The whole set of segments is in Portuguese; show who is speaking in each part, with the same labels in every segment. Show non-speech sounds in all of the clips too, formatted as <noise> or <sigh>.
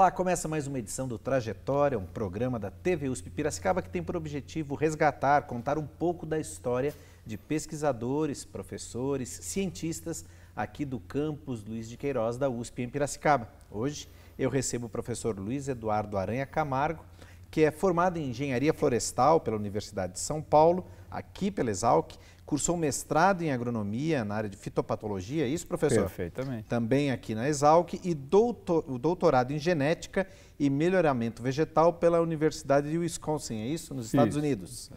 Speaker 1: Olá, começa mais uma edição do Trajetória, um programa da TV USP Piracicaba que tem por objetivo resgatar, contar um pouco da história de pesquisadores, professores, cientistas aqui do campus Luiz de Queiroz da USP em Piracicaba. Hoje eu recebo o professor Luiz Eduardo Aranha Camargo, que é formado em Engenharia Florestal pela Universidade de São Paulo, aqui pela Exalc, cursou mestrado em agronomia na área de fitopatologia, é isso, professor? Perfeitamente. Também aqui na Exalc e doutor, doutorado em genética e melhoramento vegetal pela Universidade de Wisconsin, é isso? Nos Estados isso. Unidos.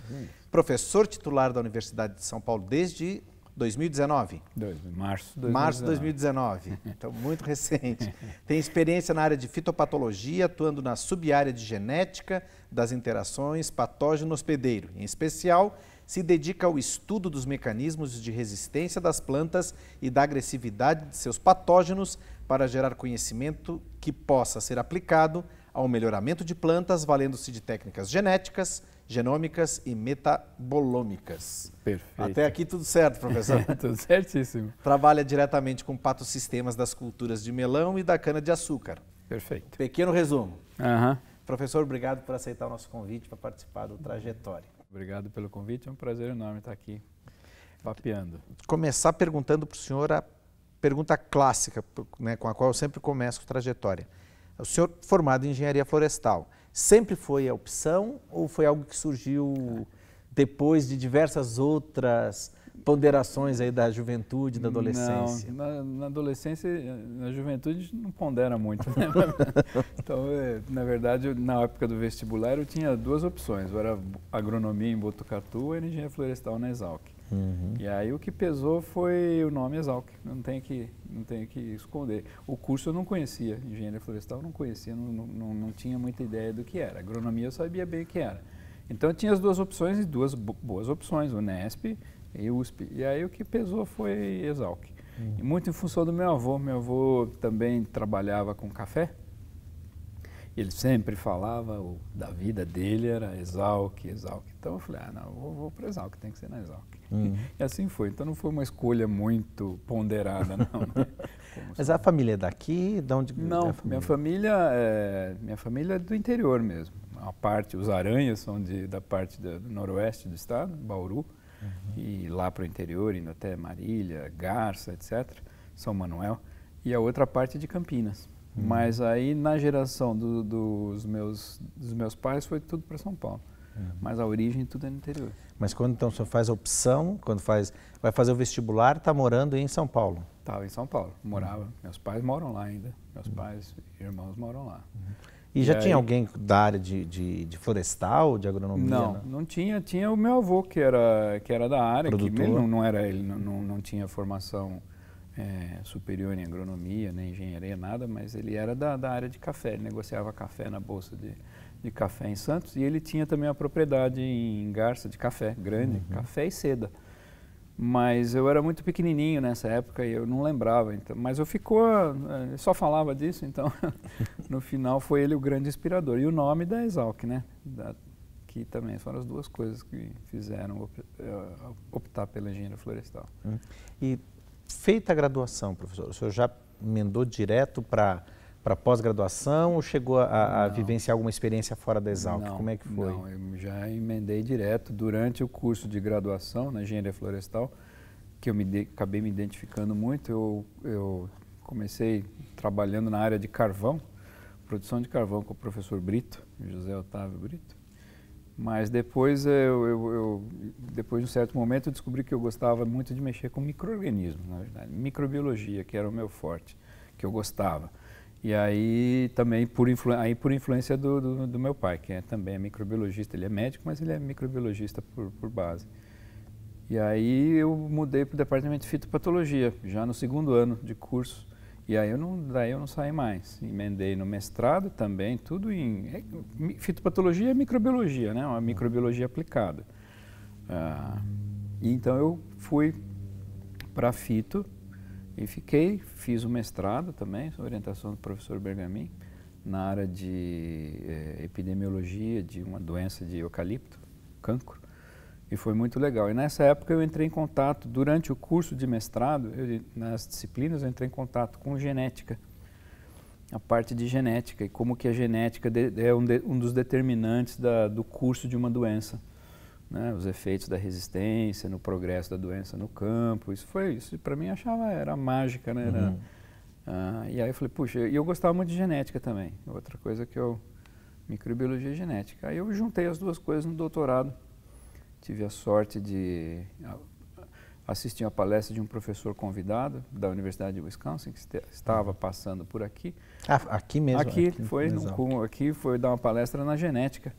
Speaker 1: Professor titular da Universidade de São Paulo desde 2019? Dois, março de Março 2019. <laughs> Então, muito recente. Tem experiência na área de fitopatologia, atuando na subárea de genética das interações patógeno-hospedeiro. Em especial, se dedica ao estudo dos mecanismos de resistência das plantas e da agressividade de seus patógenos para gerar conhecimento que possa ser aplicado ao melhoramento de plantas, valendo-se de técnicas genéticas, genômicas e metabolômicas.
Speaker 2: Perfeito. Até
Speaker 1: aqui tudo certo, professor. <laughs> tudo certíssimo. Trabalha diretamente com patosistemas das culturas de melão e da cana-de-açúcar. Perfeito. Pequeno resumo. Uhum. Professor, obrigado por aceitar o nosso convite para participar do Trajetória. Obrigado pelo convite, é um prazer enorme estar aqui papeando. Começar perguntando para o senhor a pergunta clássica, né, com a qual eu sempre começo o trajetória. O senhor formado em engenharia florestal, Sempre foi a opção ou foi algo que surgiu depois de diversas outras ponderações aí da juventude, da adolescência?
Speaker 2: Não, na, na adolescência, na juventude não pondera muito. Né? <laughs> então, é, na verdade, na época do vestibular eu tinha duas opções. Eu era agronomia em Botucatu ou engenharia florestal na Exalc. Uhum. E aí o que pesou foi o nome Exalc, não tenho que não tenho que esconder. O curso eu não conhecia, engenharia florestal eu não conhecia, não, não, não tinha muita ideia do que era. Agronomia eu sabia bem o que era. Então eu tinha as duas opções e duas boas opções, o Nesp e o USP. E aí o que pesou foi Exalc. Uhum. E muito em função do meu avô, meu avô também trabalhava com café. Ele sempre falava o, da vida dele era Exalc, Exalc. Então eu falei, ah, não, eu vou, vou para Exalc, tem que ser na Exalc. Hum. E assim foi. Então não foi uma escolha muito ponderada, não. Né? <laughs> Mas a família é daqui? De onde é não, é família? minha família é, minha família é do interior mesmo. A parte, os Aranhas são de, da parte da, do noroeste do estado, Bauru, uhum. e lá para o interior, indo até Marília, Garça, etc., São Manuel. E a outra parte é de Campinas. Uhum. Mas aí, na geração do, dos, meus, dos meus pais, foi tudo para São Paulo. Mas a origem tudo é no interior.
Speaker 1: Mas quando então você faz a opção, quando faz, vai fazer o vestibular, está morando em São Paulo? Estava em São Paulo, morava.
Speaker 2: Uhum. Meus pais moram lá ainda. Meus uhum. pais e irmãos moram lá. E, e já aí... tinha
Speaker 1: alguém da área de, de, de, florestal, de agronomia? Não, né?
Speaker 2: não tinha. Tinha o meu avô que era, que era da área, Produtor. que não era ele, não, não, não tinha formação é, superior em agronomia, nem engenharia, nada, mas ele era da, da área de café, ele negociava café na bolsa de, de café em Santos e ele tinha também uma propriedade em Garça de café, grande, uhum. café e seda. Mas eu era muito pequenininho nessa época e eu não lembrava. Então, mas eu ficou, eu eh, só falava disso, então <laughs> no final foi ele o grande inspirador. E o nome da Exalc, né? Da, que também foram as duas coisas que fizeram eh, optar pela engenharia florestal.
Speaker 1: Hum. E feita a graduação, professor, o senhor já emendou direto para para pós-graduação ou chegou a, a vivenciar alguma experiência fora da Exalc? Não, Como é que foi? Não,
Speaker 2: eu já emendei direto durante o curso de graduação na engenharia florestal, que eu me de, acabei me identificando muito. Eu, eu comecei trabalhando na área de carvão, produção de carvão com o professor Brito, José Otávio Brito. Mas depois, eu, eu, eu depois de um certo momento, eu descobri que eu gostava muito de mexer com microorganismos, na verdade, microbiologia, que era o meu forte, que eu gostava. E aí também por, influ aí por influência do, do, do, meu pai, que é, também é microbiologista, ele é médico, mas ele é microbiologista por, por base. E aí eu mudei para o departamento de fitopatologia, já no segundo ano de curso. E aí eu não, daí eu não saí mais. Emendei no mestrado também, tudo em é, fitopatologia é microbiologia, né? Uma microbiologia aplicada. Ah, então eu fui para fito e fiquei, fiz o mestrado também, sob orientação do professor Bergamin, na área de eh, epidemiologia de uma doença de eucalipto, cancro, e foi muito legal. E nessa época eu entrei em contato, durante o curso de mestrado, eu, nas disciplinas eu entrei em contato com genética, a parte de genética, e como que a genética de, é um, de, um, dos determinantes da, do curso de uma doença né, os efeitos da resistência no progresso da doença no campo. Isso foi isso. Para mim achava era mágica, né? Era, uhum. Ah, e aí eu falei, puxa, e eu, gostava muito de genética também. Outra coisa que eu microbiologia e genética. Aí eu juntei as duas coisas no doutorado. Tive a sorte de assistir a palestra de um professor convidado da Universidade de Wisconsin que estava passando por aqui.
Speaker 1: Ah, aqui mesmo. Aqui, aqui foi Num,
Speaker 2: aqui foi dar uma palestra na genética.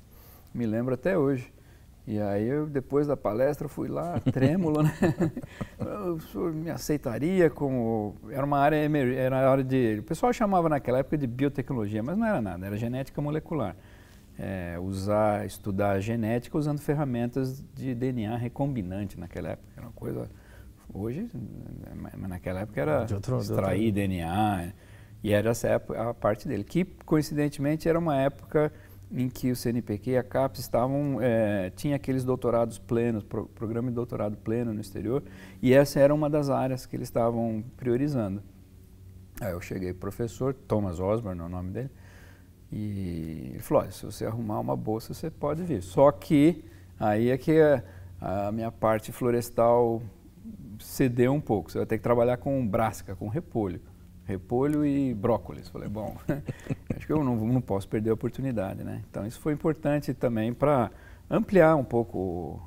Speaker 2: Me lembro até hoje. E aí, eu, depois da palestra, fui lá, <laughs> trêmulo, né? o senhor me aceitaria como... Era uma área, era área de... O pessoal chamava naquela época de biotecnologia, mas não era nada, era genética molecular. É, usar, estudar a genética usando ferramentas de DNA recombinante naquela época. Era uma coisa... Hoje, mas naquela época era de outro, extrair de DNA. E era essa época, a parte dele, que coincidentemente era uma época em que o CNPq e a CAPES estavam, é, tinha aqueles doutorados plenos, pro, programa de doutorado pleno no exterior, e essa era uma das áreas que eles estavam priorizando. Aí eu cheguei professor, Thomas Osborne é o nome dele, e ele falou, se você arrumar uma bolsa, você pode vir. Só que aí é que a, a minha parte florestal cedeu um pouco, você vai ter que trabalhar com brasca, com repolho repolho e brócolis. Falei, bom, <laughs> acho que eu não, não posso perder a oportunidade, né? Então isso foi importante também para ampliar um pouco o,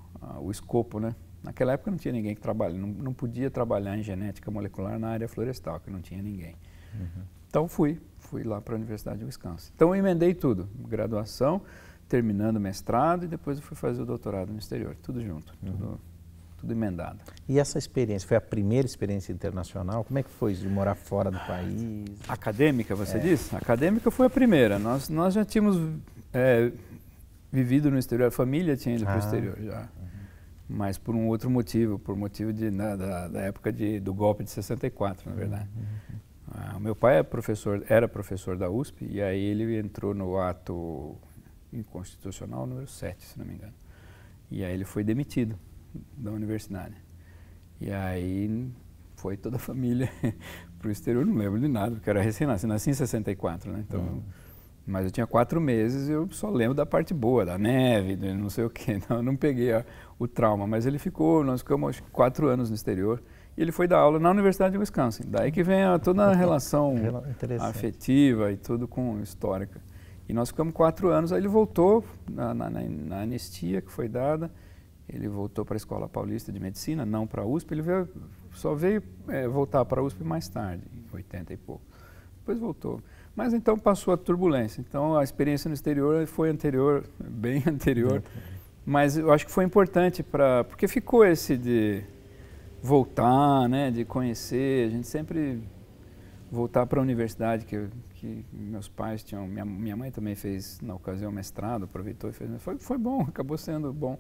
Speaker 2: o, escopo, né? Naquela época não tinha ninguém que trabalhe, não, não podia trabalhar em genética molecular na área florestal, que não tinha ninguém. Uhum. Então fui, fui lá para a Universidade de Wisconsin. Então eu emendei tudo, graduação, terminando mestrado e depois eu fui fazer o doutorado no exterior, tudo junto,
Speaker 1: uhum. tudo tudo emendado. E essa experiência, foi a primeira experiência internacional? Como é que foi de morar fora do país? Acadêmica, você é. disse?
Speaker 2: Acadêmica foi a primeira. Nós, nós já tínhamos é, vivido no exterior, a família tinha ido ah. para o exterior já. Uhum. Mas por um outro motivo, por motivo de, na, né, da, da, época de, do golpe de 64, na verdade. Uhum. uhum. Ah, meu pai é professor, era professor da USP e aí ele entrou no ato inconstitucional número 7, se não me engano. E aí ele foi demitido da universidade. E aí foi toda a <laughs> família para o exterior, não lembro de nada, porque era recém-nascido, nasci em 64, né? Então, uhum. Mas eu tinha quatro meses e eu só lembro da parte boa, da neve, de não sei o quê. Então, <laughs> eu não peguei a, o trauma, mas ele ficou, nós ficamos quatro anos no exterior e ele foi dar aula na Universidade de Wisconsin. Daí que vem a, toda a <laughs> relação afetiva e tudo com histórica. E nós ficamos quatro anos, aí ele voltou na, na, na anistia que foi dada, ele voltou para a Escola Paulista de Medicina, não para a USP, ele veio, só veio é, voltar para a USP mais tarde, em 80 e pouco. Depois voltou. Mas então passou a turbulência. Então a experiência no exterior foi anterior, <laughs> bem anterior. Uhum. Mas eu acho que foi importante para. Porque ficou esse de voltar, né, de conhecer. A gente sempre voltar para a universidade, que, que meus pais tinham. Minha, minha mãe também fez, na ocasião, mestrado, aproveitou e fez. Foi, foi bom, acabou sendo bom.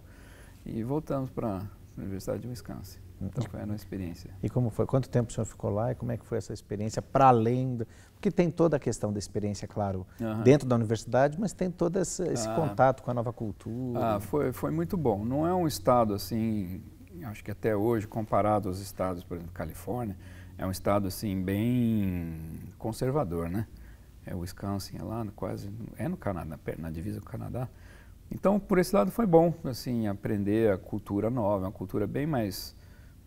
Speaker 2: E voltamos para a Universidade de Wisconsin. Então foi uma experiência.
Speaker 1: E como foi? Quanto tempo o senhor ficou lá e como é que foi essa experiência para além? Do... Porque tem toda a questão da experiência, é claro, dentro da universidade, mas tem todo esse, esse ah, contato com a nova cultura. Ah,
Speaker 2: foi, foi muito bom. Não é um estado assim, acho que até hoje, comparado aos estados, por exemplo, Califórnia, é um estado assim bem conservador, né? É o Wisconsin é lá, quase, é no Canadá, na divisa do Canadá. Então, por esse lado foi bom, assim, aprender a cultura nova, uma cultura bem mais,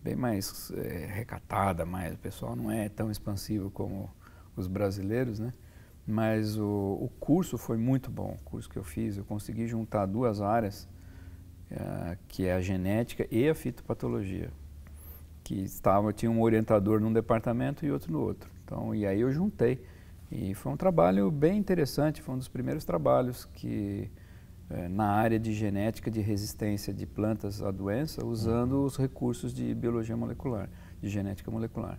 Speaker 2: bem mais é, recatada, mais, o pessoal não é tão expansivo como os brasileiros, né? Mas o, o curso foi muito bom, o curso que eu fiz, eu consegui juntar duas áreas, eh, que é a genética e a fitopatologia, que estava, tinha um orientador num departamento e outro no outro. Então, e aí eu juntei, e foi um trabalho bem interessante, foi um dos primeiros trabalhos que é, na área de genética de resistência de plantas à doença, usando uhum. os recursos de biologia molecular, de genética molecular.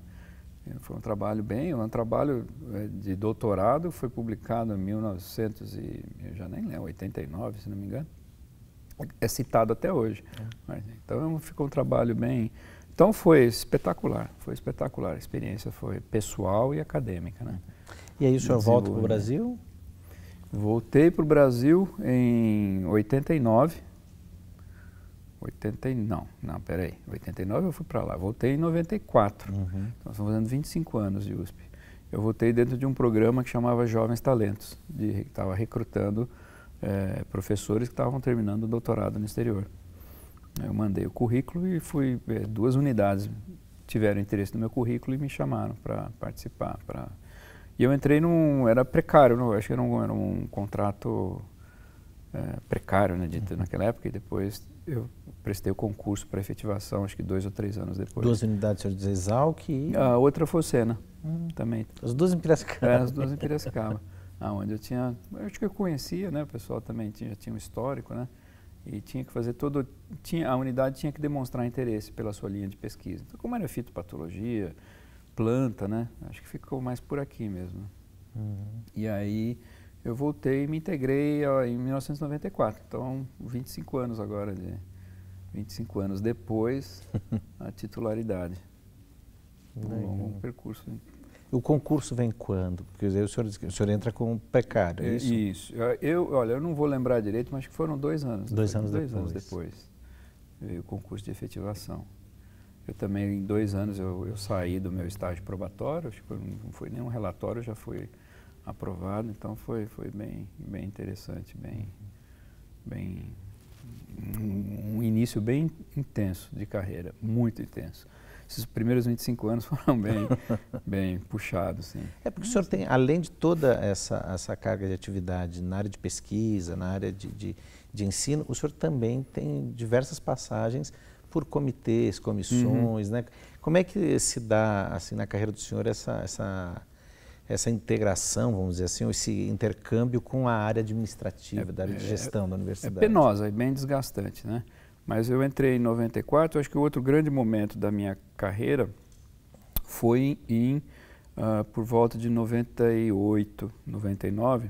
Speaker 2: É, foi um trabalho bem, é um trabalho é, de doutorado, foi publicado em 1900 e, já nem lembro, 89, se não me engano. É citado até hoje. É. Então ficou um trabalho bem... Então foi espetacular, foi espetacular. A experiência foi pessoal e acadêmica, né? E aí o senhor volta para o Brasil? Voltei para o Brasil em 89. 80, não, não, peraí. 89 eu fui para lá, voltei em 94. Uhum. Então, estamos fazendo 25 anos de USP. Eu voltei dentro de um programa que chamava Jovens Talentos, de, que estava recrutando é, professores que estavam terminando o doutorado no exterior. Eu mandei o currículo e fui, é, duas unidades tiveram interesse no meu currículo e me chamaram para participar, para e eu entrei num. Era precário, não, acho que era um, era um contrato é, precário né, de, uhum. naquela época, e depois eu prestei o concurso para efetivação, acho que dois ou três anos depois. Duas unidades o senhor diz Exalc e... A outra foi o Sena, hum. também. As duas em Piracicaba. É, as duas em Piracicaba, <laughs> onde eu tinha, acho que eu conhecia, né, o pessoal também tinha, já tinha um histórico, né, e tinha que fazer todo, tinha, a unidade tinha que demonstrar interesse pela sua linha de pesquisa. Então, como era fitopatologia, patologia planta, né? Acho que ficou mais por aqui mesmo. Uhum. E aí eu voltei e me integrei ó, em 1994. Então, 25 anos agora, de 25 anos depois, <laughs> a titularidade.
Speaker 1: Um longo percurso. O concurso vem quando? Porque o senhor, o senhor entra com um precário, é, é isso? Isso.
Speaker 2: Eu, olha, eu não vou lembrar direito, mas acho que foram dois anos. Dois, depois, anos, dois depois. anos depois. Dois anos depois. o concurso de efetivação. Eu também, em dois anos, eu, eu saí do meu estágio probatório, acho que não foi nenhum relatório, já foi aprovado, então foi, foi bem, bem interessante, bem, bem um, um início bem intenso de carreira, muito intenso. Esses primeiros 25 anos <laughs> foram bem, bem puxados, sim.
Speaker 1: É porque o senhor tem, além de toda essa, essa carga de atividade na área de pesquisa, na área de, de, de ensino, o senhor também tem diversas passagens por comitês, comissões, uhum. né? Como é que se dá, assim, na carreira do senhor essa, essa, essa integração, vamos dizer assim, esse intercâmbio com a área administrativa, é, da área de é, gestão é, da universidade? É penosa e bem
Speaker 2: desgastante, né? Mas eu entrei em 94, acho que o outro grande momento da minha carreira foi em, uh, por volta de 98, 99,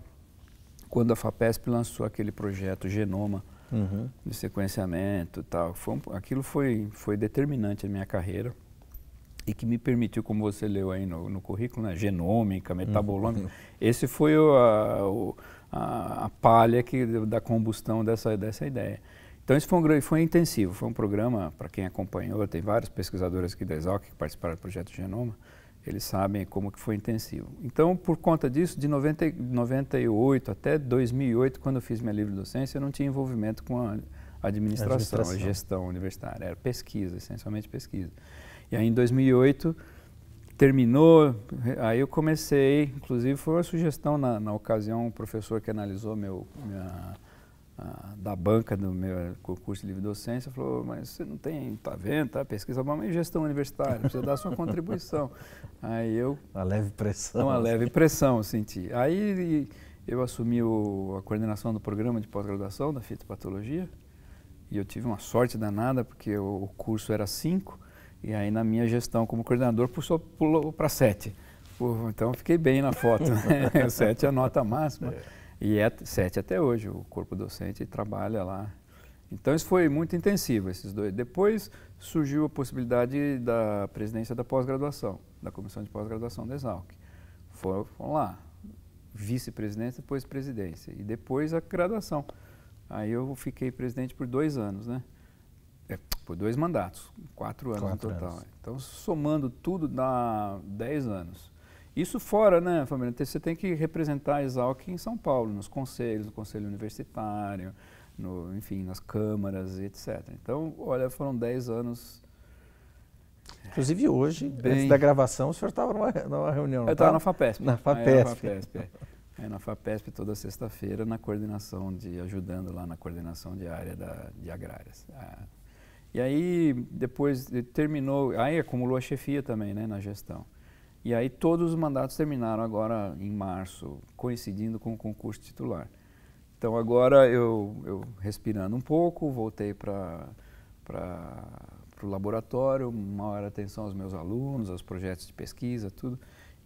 Speaker 2: quando a FAPESP lançou aquele projeto Genoma, uhum. de sequenciamento e tal. Foi um, aquilo foi, foi determinante na minha carreira e que me permitiu, como você leu aí no, no currículo, né, genômica, metabolômica. Uhum. Esse foi o, a, o, a, a, palha que, da combustão dessa, dessa ideia. Então, isso foi, um, foi intensivo, foi um programa, para quem acompanhou, tem vários pesquisadores aqui da Exalc que participaram do projeto Genoma, eles sabem como que foi intensivo. Então, por conta disso, de 90, 98 até 2008, quando eu fiz minha livre docência, eu não tinha envolvimento com a administração, administração. a gestão universitária. Era pesquisa, essencialmente pesquisa. E aí, em 2008, terminou, aí eu comecei, inclusive foi uma sugestão na, na ocasião, um professor que analisou meu, minha, da banca do meu curso de livre docência falou, mas você não tem, tá vendo, tá? Pesquisa uma em é gestão universitária, precisa dar sua contribuição. <laughs> Aí eu... Uma leve pressão. Uma leve pressão eu senti. Aí eu assumi o, a coordenação do programa de pós-graduação da fitopatologia e eu tive uma sorte danada porque o, o curso era cinco e aí na minha gestão como coordenador pulou para sete. Então fiquei bem na foto, né? <laughs> sete é a nota máxima. É. E é sete até hoje, o corpo docente trabalha lá. Então isso foi muito intensivo, esses dois. Depois surgiu a possibilidade da presidência da pós-graduação, da comissão de pós-graduação da Exalc. Foram, lá, vice-presidência, depois presidência. E depois a graduação. Aí eu fiquei presidente por dois anos, né? É, por dois mandatos, quatro anos quatro no total. Anos. Então, somando tudo, dá dez anos. Isso fora, né, família? Você tem que representar a Exalc em São Paulo, nos conselhos, no conselho universitário, no, enfim, nas câmaras, etc. Então, olha, foram 10 anos. Inclusive hoje, Bem... antes da
Speaker 1: gravação, o senhor estava numa, numa, reunião. Eu estava na FAPESP. Na FAPESP. na
Speaker 2: FAPESP, é, na FAPESP toda sexta-feira, na coordenação de. ajudando lá na coordenação de área da, de agrárias. Ah. E aí, depois terminou, aí acumulou a chefia também, né, na gestão. E aí todos os mandatos terminaram agora em março, coincidindo com o concurso titular. Então agora eu, eu respirando um pouco, voltei para o laboratório, maior atenção aos meus alunos, aos projetos de pesquisa, tudo.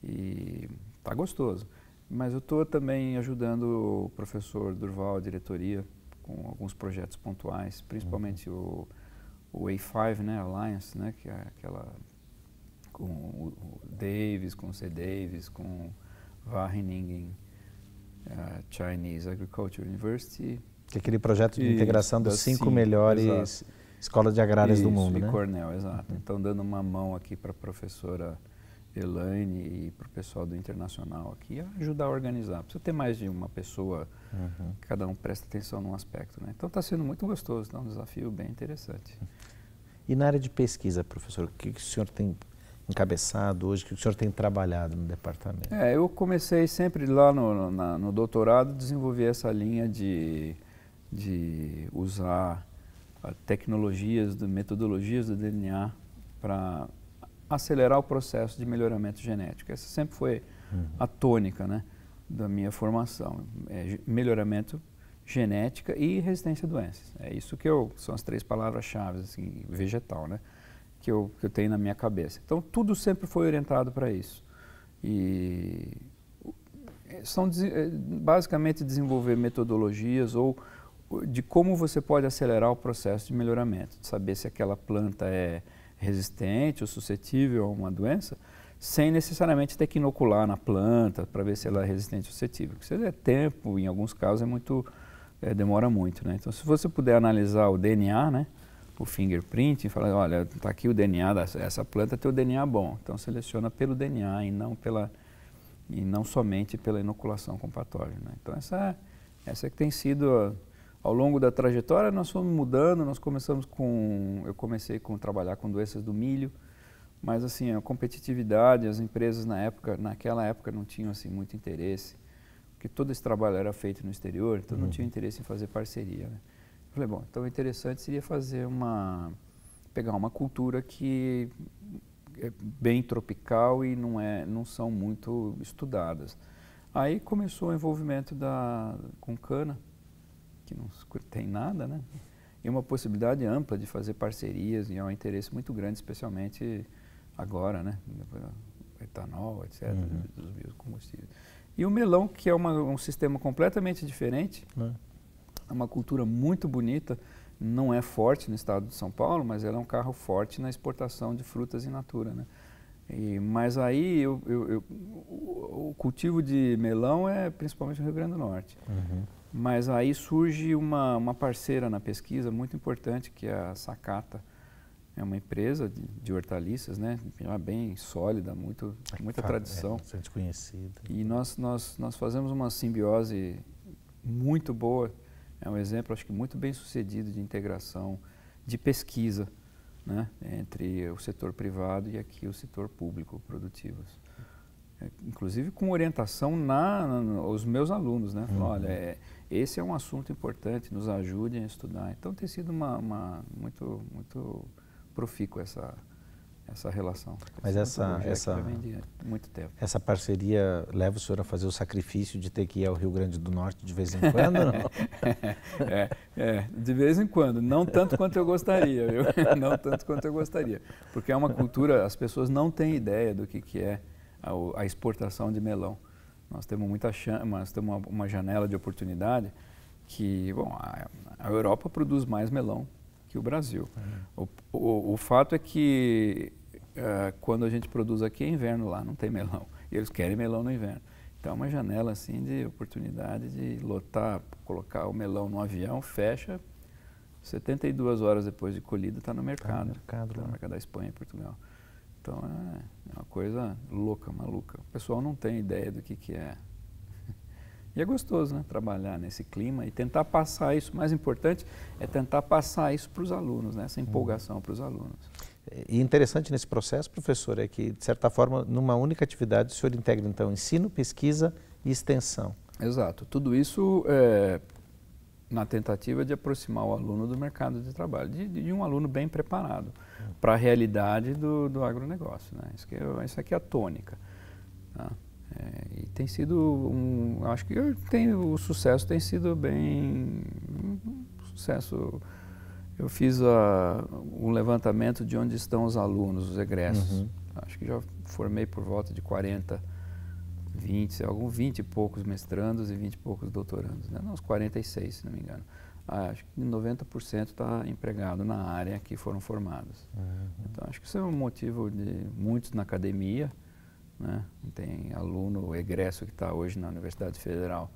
Speaker 2: E tá gostoso. Mas eu estou também ajudando o professor Durval, a diretoria, com alguns projetos pontuais, principalmente uhum. o, o A5, né, Alliance, né, que é aquela com o Davis, com o C. Davis, com Wageningen uh, Chinese Agriculture University. Que é aquele projeto de integração dos cinco, melhores exato. escolas de agrárias Isso, do mundo, e né? Cornell, exato. Uhum. Então, dando uma mão aqui para a professora Elaine e para o pessoal do Internacional aqui, é ajudar a organizar. Precisa ter mais de uma pessoa, uhum. cada um presta atenção num aspecto, né? Então, está sendo muito gostoso, está um desafio bem interessante.
Speaker 1: E na área de pesquisa, professor, o que, que o senhor tem encabeçado hoje, que o senhor tem trabalhado no departamento?
Speaker 2: É, eu comecei sempre lá no, na, no doutorado, desenvolvi essa linha de, de usar ah, tecnologias, metodologias do DNA para acelerar o processo de melhoramento genético. Essa sempre foi uhum. a tônica né, da minha formação, é, melhoramento genética e resistência a doenças. É isso que eu, são as três palavras-chave, assim, vegetal, né? que eu, que eu tenho na minha cabeça. Então, tudo sempre foi orientado para isso. E eh, são eh, basicamente desenvolver metodologias ou de como você pode acelerar o processo de melhoramento, de saber se aquela planta é resistente ou suscetível a uma doença, sem necessariamente ter que inocular na planta para ver se ela é resistente ou suscetível. Porque isso é tempo, em alguns casos é muito é, demora muito, né? Então, se você puder analisar o DNA, né, o fingerprint e fala, olha, está aqui o DNA dessa planta, tem o DNA bom. Então seleciona pelo DNA e não, pela, e não somente pela inoculação com patógeno. Né? Então essa, é, essa é que tem sido, ao longo da trajetória, nós fomos mudando, nós começamos com, eu comecei com trabalhar com doenças do milho, mas assim, a competitividade, as empresas na época, naquela época não tinham assim muito interesse, porque todo esse trabalho era feito no exterior, então uhum. não tinha uhum. interesse em fazer parceria. Né? Falei, bom, então o interessante seria fazer uma. pegar uma cultura que é bem tropical e não, é, não são muito estudadas. Aí começou o envolvimento da, com cana, que não tem nada, né? E uma possibilidade ampla de fazer parcerias, e é um interesse muito grande, especialmente agora, né? Etanol, etc., uhum. dos biocombustíveis. E o melão, que é uma, um sistema completamente diferente. Uhum é uma cultura muito bonita, não é forte no estado de São Paulo, mas ela é um carro forte na exportação de frutas in natura. Né? E, mas aí eu, eu, eu, o cultivo de melão é principalmente no Rio Grande do Norte. Uhum. Mas aí surge uma, uma parceira na pesquisa muito importante, que é a Sacata. É uma empresa de, de hortaliças, né? É bem sólida, muito, é muita tradição. É bastante conhecida. E nós, nós, nós fazemos uma simbiose muito boa é um exemplo, acho que muito bem sucedido de integração, de pesquisa né, entre o setor privado e aqui o setor público produtivos. É, inclusive com orientação na, na, aos meus alunos, né? uhum. olha, é, esse é um assunto importante, nos ajudem a estudar. Então tem sido uma, uma muito, muito profícua essa, essa relação.
Speaker 1: Mas essa essa muito tempo. Essa parceria leva o senhor a fazer o sacrifício de ter que ir ao Rio Grande do Norte de vez em quando, não? <laughs> é,
Speaker 2: é, de vez em quando, não tanto quanto eu gostaria, viu? <laughs> Não tanto quanto eu gostaria, porque é uma cultura, as pessoas não têm ideia do que que é a, a exportação de melão. Nós temos muita chama, nós temos uma, uma janela de oportunidade que, bom, a, a Europa produz mais melão que o Brasil. Uhum. O, o, o, fato é que uh, quando a gente produz aqui é inverno lá, não tem melão. E eles querem melão no inverno. Então é uma janela assim de oportunidade de lotar, colocar o melão no avião, fecha, 72 horas depois de colhido está no tá mercado. Tá no mercado, tá no mercado da Espanha e Portugal. Então é, é uma coisa louca, maluca. O pessoal não tem ideia do que, que é e é gostoso, né? Trabalhar nesse clima e tentar passar isso. O mais importante é tentar
Speaker 1: passar isso para os alunos, né? Essa empolgação para os alunos. E interessante nesse processo, professor, é que, de certa forma, numa única atividade, o senhor integra, então, ensino, pesquisa e extensão.
Speaker 2: Exato. Tudo isso é, na tentativa de aproximar o aluno do mercado de trabalho, de, de um aluno bem preparado para a realidade do, do agronegócio. Né? Isso, que, é, isso aqui é a tônica. Tá? É, e tem sido um. Acho que eu tenho, o sucesso tem sido bem. Um sucesso. Eu fiz a, um levantamento de onde estão os alunos, os egressos. Uhum. Acho que já formei por volta de 40, 20, algum 20 e poucos mestrandos e 20 e poucos doutorandos. Né? uns 46, se não me engano. Ah, acho que 90% está empregado na área que foram formados. Uhum. Então, acho que isso é um motivo de muitos na academia né? Tem aluno egresso que está hoje na Universidade Federal,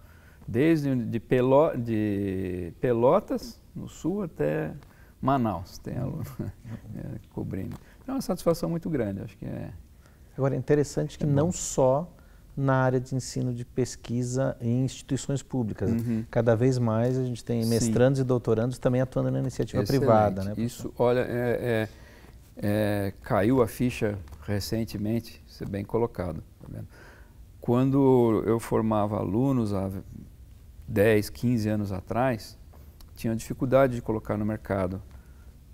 Speaker 2: desde de, Peló, de Pelotas, no sul, até Manaus, tem uhum. aluno <laughs> é, cobrindo.
Speaker 1: Então é uma satisfação muito grande, acho que é. Agora é interessante que é não só na área de ensino de pesquisa em instituições públicas. Uhum. Cada vez mais a gente tem mestrandos Sim. e doutorandos também atuando na iniciativa Excelente. privada. Né,
Speaker 2: Isso, olha, é, é é, caiu a ficha recentemente, ser é bem colocado. Tá Quando eu formava alunos há 10, 15 anos atrás, tinha dificuldade de colocar no mercado,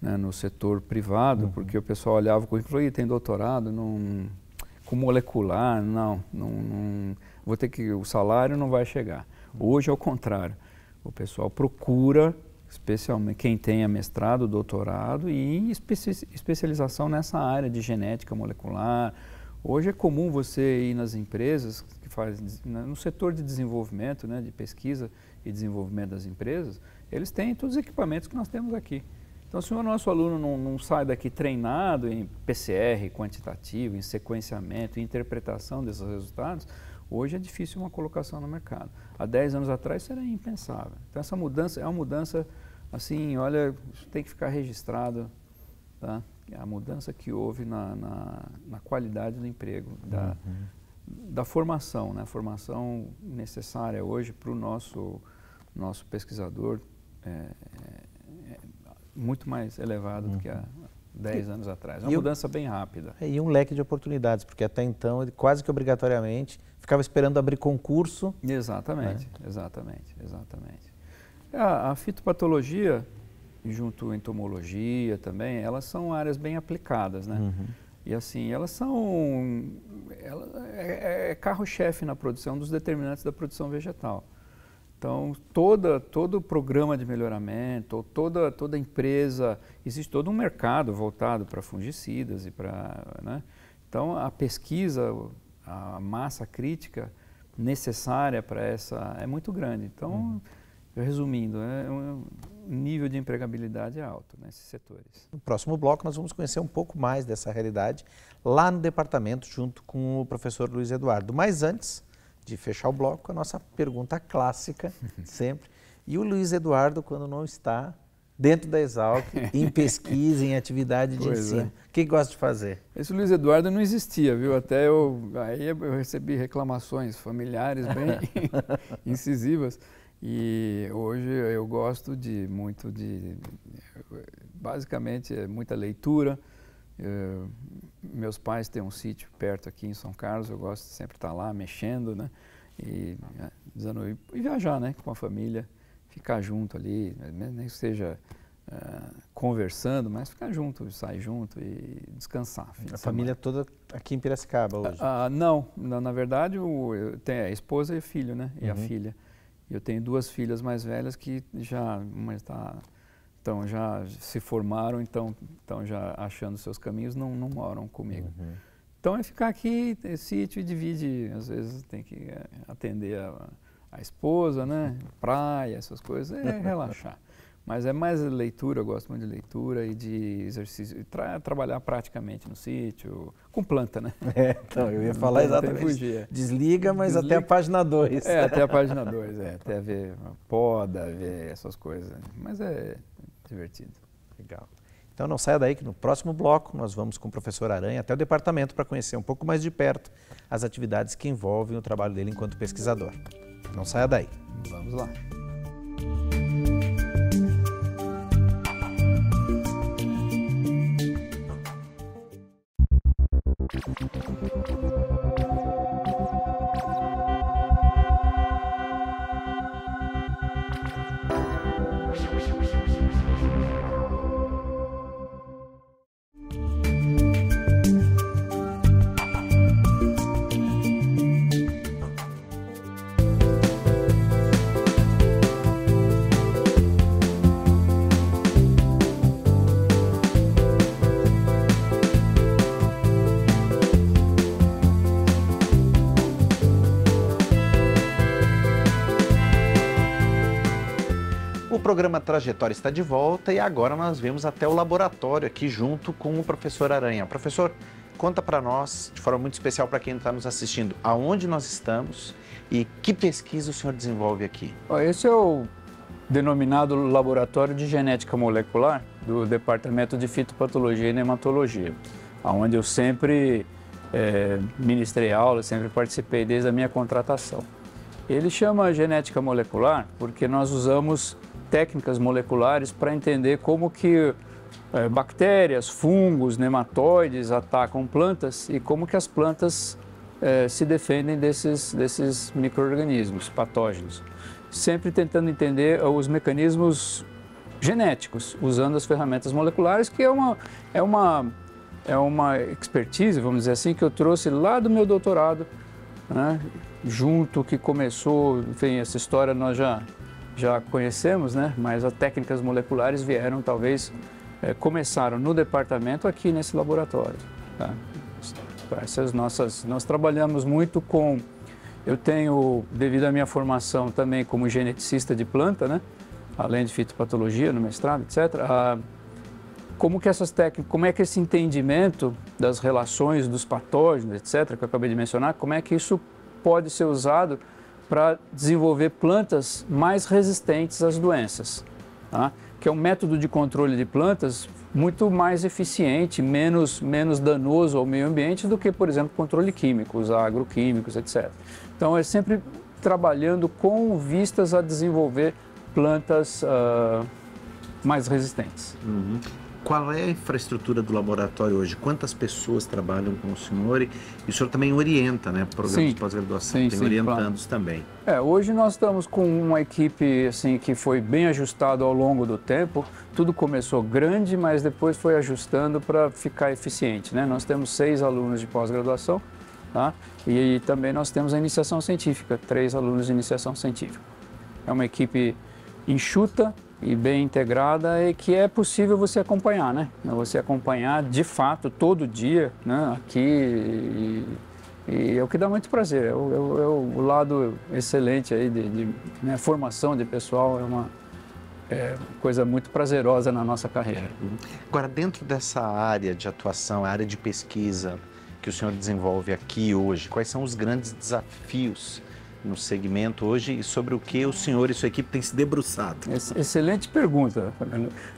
Speaker 2: né, no setor privado, uhum. porque o pessoal olhava o currículo tem doutorado num, com molecular, não, não, vou ter que, o salário não vai chegar. Uhum. Hoje é o contrário, o pessoal procura especialmente quem tenha mestrado, doutorado e especi especialização nessa área de genética molecular. Hoje é comum você ir nas empresas que fazem né, no setor de desenvolvimento, né, de pesquisa e desenvolvimento das empresas, eles têm todos os equipamentos que nós temos aqui. Então, se o nosso aluno não, não sai daqui treinado em PCR quantitativo, em sequenciamento, em interpretação desses resultados, Hoje é difícil uma colocação no mercado. Há 10 anos atrás isso era impensável. Então essa mudança é uma mudança, assim, olha, tem que ficar registrado, tá? É a mudança que houve na, na, na qualidade do emprego, da, uhum. da formação, né? A formação necessária hoje para o nosso, nosso pesquisador é, é, é muito mais elevada uhum. do que a, 10 anos atrás. Uma e mudança bem rápida.
Speaker 1: É, e um leque de oportunidades, porque até então ele quase que obrigatoriamente ficava esperando abrir concurso. Exatamente,
Speaker 2: né? exatamente, exatamente.
Speaker 1: A, a fitopatologia,
Speaker 2: junto à entomologia também, elas são áreas bem aplicadas, né? Uhum. E assim, elas são. Ela, é, é, é carro-chefe na produção dos determinantes da produção vegetal. Então, toda, todo programa de melhoramento, toda, toda empresa, existe todo um mercado voltado para fungicidas e para. Né? Então, a pesquisa, a massa crítica necessária para essa é muito grande. Então, uhum. resumindo, é um nível de empregabilidade
Speaker 1: é alto nesses setores. No próximo bloco, nós vamos conhecer um pouco mais dessa realidade lá no departamento, junto com o professor Luiz Eduardo. Mas antes de fechar o bloco a nossa pergunta clássica, <laughs> sempre. E o Luiz Eduardo, quando não está dentro da Exalc, <laughs> em pesquisa, em atividade de pois ensino. É. O que gosta de fazer? Esse Luiz Eduardo
Speaker 2: não existia, viu? Até eu, aí eu recebi reclamações familiares bem <laughs> incisivas. E hoje eu gosto de muito de, basicamente, é muita leitura, eu, eh, meus pais têm um sítio perto aqui em São Carlos, eu gosto de sempre estar lá mexendo, né? E, eh, dizendo, e viajar, né? Com a família, ficar junto ali, né, nem que seja uh, conversando, mas ficar junto, sair junto e descansar. A família toda
Speaker 1: aqui em Piracicaba hoje?
Speaker 2: Uh, uh, não, na, na verdade o, eu tenho a esposa e o filho, né? E uhum. a filha. Eu tenho duas filhas mais velhas que já, uma está estão já se formaram, então estão já achando seus caminhos, não, não moram comigo. Uhum. Então é ficar aqui, é sítio e divide. Às vezes tem que é, atender a, a esposa, né? Praia, essas coisas, é <laughs> relaxar. Mas é mais leitura, eu gosto muito de leitura e de exercício, tra trabalhar praticamente no sítio, com planta, né? <laughs> É, então, eu ia falar exatamente. Desliga, mas Desliga. até a página 2. É, até a <laughs> página 2, é, até ver poda, ver essas coisas. Mas é Divertido. Legal.
Speaker 1: Então não saia daí que no próximo bloco nós vamos com o professor Aranha até o departamento para conhecer um pouco mais de perto as atividades que envolvem o trabalho dele enquanto pesquisador. Não saia daí. Vamos lá. Thank programa Trajetória está de volta e agora nós vemos até o laboratório aqui junto com o professor Aranha. Professor, conta para nós, de forma muito especial para quem está nos assistindo, aonde nós estamos e que pesquisa o senhor desenvolve aqui? Esse é o denominado
Speaker 2: Laboratório de Genética Molecular do Departamento de Fitopatologia e Nematologia, onde eu sempre é, ministrei aula, sempre participei desde a minha contratação. Ele chama genética molecular porque nós usamos técnicas moleculares para entender como que é, bactérias, fungos, nematóides atacam plantas e como que as plantas é, se defendem desses, desses micro-organismos patógenos. Sempre tentando entender eh, os mecanismos genéticos, usando as ferramentas moleculares, que é uma, é uma, é uma expertise, vamos dizer assim, que eu trouxe lá do meu doutorado, né? junto que começou, enfim, essa história nós já, já conhecemos, né? mas as técnicas moleculares vieram, talvez, é, começaram no departamento aqui nesse laboratório. Tá? Essas nossas, nós trabalhamos muito com, eu tenho, devido à minha formação também como geneticista de planta, né? além de fitopatologia no mestrado, etc., a, como que essas técnicas, como é que esse entendimento das relações dos patógenos, etc., que eu acabei de mencionar, como é que isso pode ser usado para desenvolver plantas mais resistentes às doenças, tá? que é um método de controle de plantas muito mais eficiente, menos, menos danoso ao meio ambiente do que, por exemplo, controle químico, usar agroquímicos, etc. Então, é sempre trabalhando
Speaker 1: com vistas a desenvolver plantas uh, mais resistentes. Uhum qual é a infraestrutura do laboratório hoje? Quantas pessoas trabalham com o senhor? E o senhor também orienta, né? Programas sim, de pós-graduação, tem sim, orientandos claro. também.
Speaker 2: É, hoje nós estamos com uma equipe assim que foi bem ajustada ao longo do tempo. Tudo começou grande, mas depois foi ajustando para ficar eficiente, né? Nós temos seis alunos de pós-graduação, tá? E também nós temos a iniciação científica, três alunos de iniciação científica. É uma equipe enxuta, e bem integrada e que é possível você acompanhar, né? Você acompanhar de fato todo dia, né? Aqui e, e é o que dá muito prazer. É, é o, é o, lado excelente aí
Speaker 1: de, de né? formação de pessoal é uma é, coisa muito prazerosa na nossa carreira. Agora dentro dessa área de atuação, área de pesquisa que o senhor desenvolve aqui hoje, quais são os grandes desafios no segmento hoje e sobre o que o senhor e sua equipe têm se debruçado?
Speaker 2: Excelente pergunta.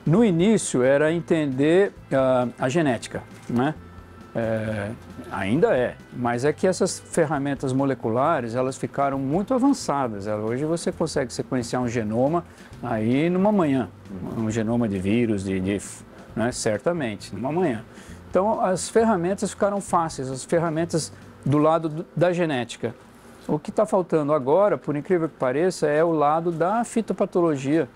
Speaker 2: No início era entender ah, a genética, né? É, ainda é, mas é que essas ferramentas moleculares elas ficaram muito avançadas. Hoje você consegue sequenciar um genoma aí numa manhã, uhum. um genoma de vírus, de, de né? certamente, numa manhã. Então as ferramentas ficaram fáceis, as ferramentas do lado da genética. O que está faltando agora, por incrível que pareça, é o lado da fitopatologia.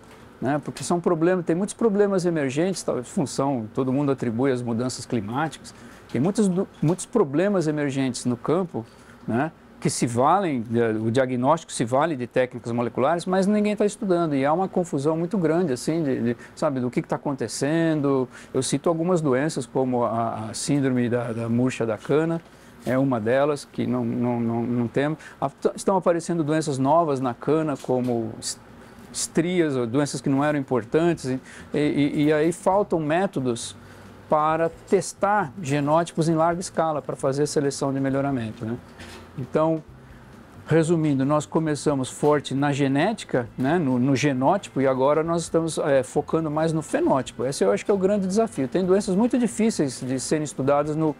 Speaker 2: Né? Porque são problemas, tem muitos problemas emergentes, talvez função, todo mundo atribui às mudanças climáticas, tem muitos, muitos problemas emergentes no campo, né? que se valem, né? o diagnóstico se vale de técnicas moleculares, mas ninguém está estudando e há uma confusão muito grande, assim, de, de sabe, do que está acontecendo. Eu cito algumas doenças, como a, a síndrome da, da murcha da cana, é uma delas que não, não, não, não temos. Estão aparecendo doenças novas na cana, como estrias, ou doenças que não eram importantes, e, e, e aí faltam métodos para testar genótipos em larga escala, para fazer seleção de melhoramento. Né? Então, resumindo, nós começamos forte na genética, né, no, no genótipo, e agora nós estamos é, focando mais no fenótipo. Esse eu acho que é o grande desafio. Tem doenças muito difíceis de serem estudadas no,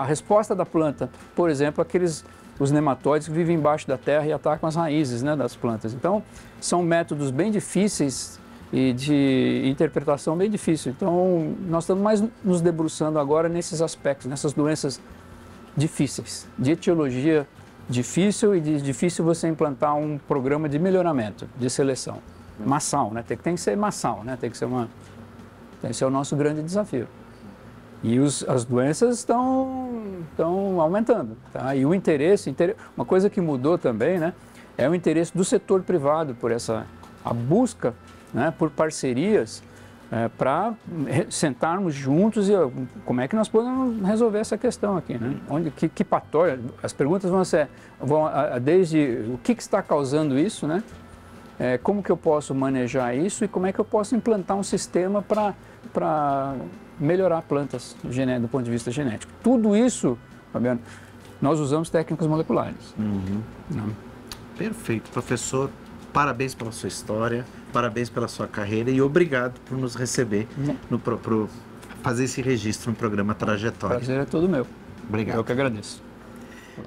Speaker 2: a resposta da planta, por exemplo, aqueles os nematóides que vivem embaixo da terra e atacam as raízes né, das plantas. Então, são métodos bem difíceis e de interpretação bem difícil. Então, nós estamos mais nos debruçando agora nesses aspectos, nessas doenças difíceis, de etiologia difícil e de difícil você implantar um programa de melhoramento, de seleção. Massal, né? Tem, tem que ser massal, né? Tem que ser uma... Esse é o nosso grande desafio. E os, as doenças estão estão aumentando. Tá? E o interesse, uma coisa que mudou também, né, é o interesse do setor privado por essa a busca né, por parcerias é, para sentarmos juntos e como é que nós podemos resolver essa questão aqui, né? Onde, que, que patógeno, as perguntas vão ser, vão a, a, desde o que, que, está causando isso, né? É, como que eu posso manejar isso e como é que eu posso implantar um sistema para melhorar plantas do ponto de vista genético. Tudo isso, Fabiano,
Speaker 1: nós usamos técnicas moleculares.
Speaker 2: Uhum. Né?
Speaker 1: Perfeito, professor. Parabéns pela sua história, parabéns pela sua carreira e obrigado por nos receber né? no pro, pro fazer esse registro no programa Trajetória. O prazer é todo meu. Obrigado. Eu que agradeço.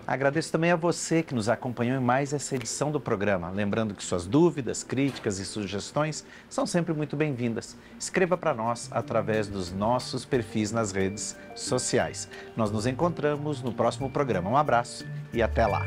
Speaker 1: Agradeço também a você que nos acompanhou em mais essa edição do programa. Lembrando que suas dúvidas, críticas e sugestões são sempre muito bem-vindas. Escreva para nós através dos nossos perfis nas redes sociais. Nós nos encontramos no próximo programa. Um abraço e até lá.